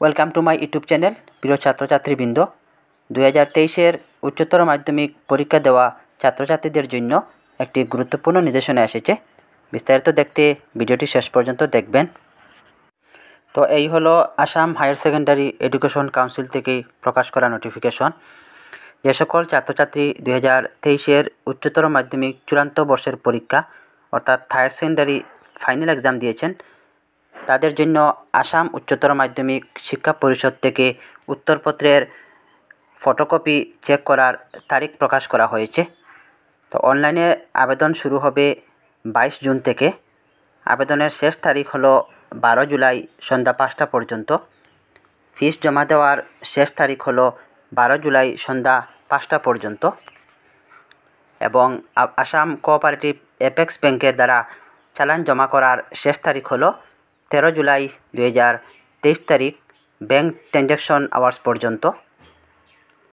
welcome to my YouTube channel প্রিয় ছাত্রছাত্রীবৃন্দ দু হাজার তেইশের উচ্চতর মাধ্যমিক পরীক্ষা দেওয়া ছাত্রছাত্রীদের জন্য একটি গুরুত্বপূর্ণ নির্দেশনা এসেছে বিস্তারিত দেখতে ভিডিওটি শেষ পর্যন্ত দেখবেন তো এই হলো Assam higher secondary education council থেকে প্রকাশ করা নোটিফিকেশন যে সকল ছাত্রছাত্রী দু হাজার তেইশের উচ্চতর মাধ্যমিক চূড়ান্ত বর্ষের পরীক্ষা অর্থাৎ হায়ার সেকেন্ডারি ফাইনাল এক্সাম দিয়েছেন তাদের জন্য আসাম উচ্চতর মাধ্যমিক শিক্ষা পরিষদ থেকে উত্তরপত্রের ফটোকপি চেক করার তারিখ প্রকাশ করা হয়েছে তো অনলাইনে আবেদন শুরু হবে বাইশ জুন থেকে আবেদনের শেষ তারিখ হলো বারো জুলাই সন্ধ্যা পাঁচটা পর্যন্ত ফিস জমা দেওয়ার শেষ তারিখ হলো বারো জুলাই সন্ধ্যা পাঁচটা পর্যন্ত এবং আসাম কোঅপারেটিভ অ্যাপেক্স ব্যাংকের দ্বারা চালান জমা করার শেষ তারিখ হলো তেরো জুলাই দুই হাজার তেইশ তারিখ ব্যাঙ্ক ট্রানজ্যাকশন আওয়ার্স পর্যন্ত